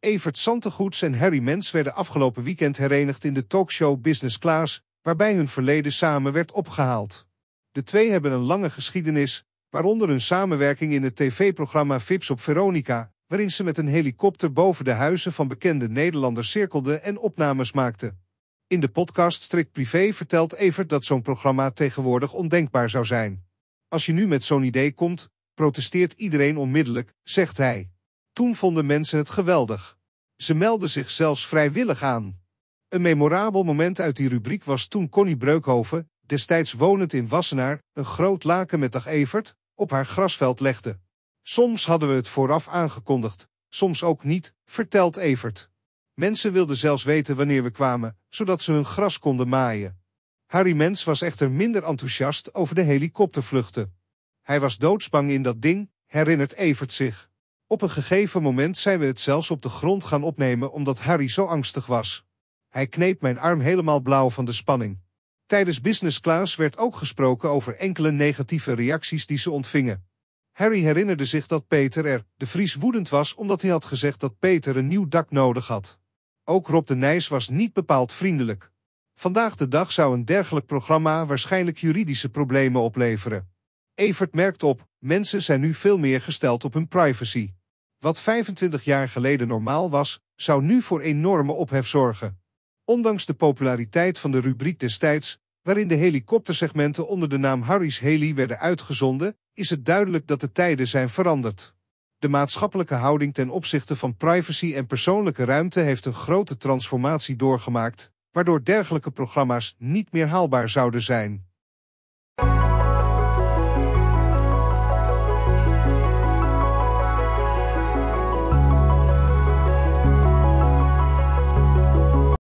Evert Santegoets en Harry Mens werden afgelopen weekend herenigd in de talkshow Business Class, waarbij hun verleden samen werd opgehaald. De twee hebben een lange geschiedenis, waaronder hun samenwerking in het tv-programma Vips op Veronica, waarin ze met een helikopter boven de huizen van bekende Nederlanders cirkelden en opnames maakten. In de podcast Strikt Privé vertelt Evert dat zo'n programma tegenwoordig ondenkbaar zou zijn. Als je nu met zo'n idee komt, protesteert iedereen onmiddellijk, zegt hij. Toen vonden mensen het geweldig. Ze meldden zich zelfs vrijwillig aan. Een memorabel moment uit die rubriek was toen Connie Breukhoven, destijds wonend in Wassenaar, een groot laken met dag Evert, op haar grasveld legde. Soms hadden we het vooraf aangekondigd, soms ook niet, vertelt Evert. Mensen wilden zelfs weten wanneer we kwamen, zodat ze hun gras konden maaien. Harry Mens was echter minder enthousiast over de helikoptervluchten. Hij was doodsbang in dat ding, herinnert Evert zich. Op een gegeven moment zijn we het zelfs op de grond gaan opnemen omdat Harry zo angstig was. Hij kneep mijn arm helemaal blauw van de spanning. Tijdens business class werd ook gesproken over enkele negatieve reacties die ze ontvingen. Harry herinnerde zich dat Peter er, de Vries, woedend was omdat hij had gezegd dat Peter een nieuw dak nodig had. Ook Rob de Nijs was niet bepaald vriendelijk. Vandaag de dag zou een dergelijk programma waarschijnlijk juridische problemen opleveren. Evert merkt op, mensen zijn nu veel meer gesteld op hun privacy. Wat 25 jaar geleden normaal was, zou nu voor enorme ophef zorgen. Ondanks de populariteit van de rubriek destijds, waarin de helikoptersegmenten onder de naam Harry's Heli werden uitgezonden, is het duidelijk dat de tijden zijn veranderd. De maatschappelijke houding ten opzichte van privacy en persoonlijke ruimte heeft een grote transformatie doorgemaakt, waardoor dergelijke programma's niet meer haalbaar zouden zijn.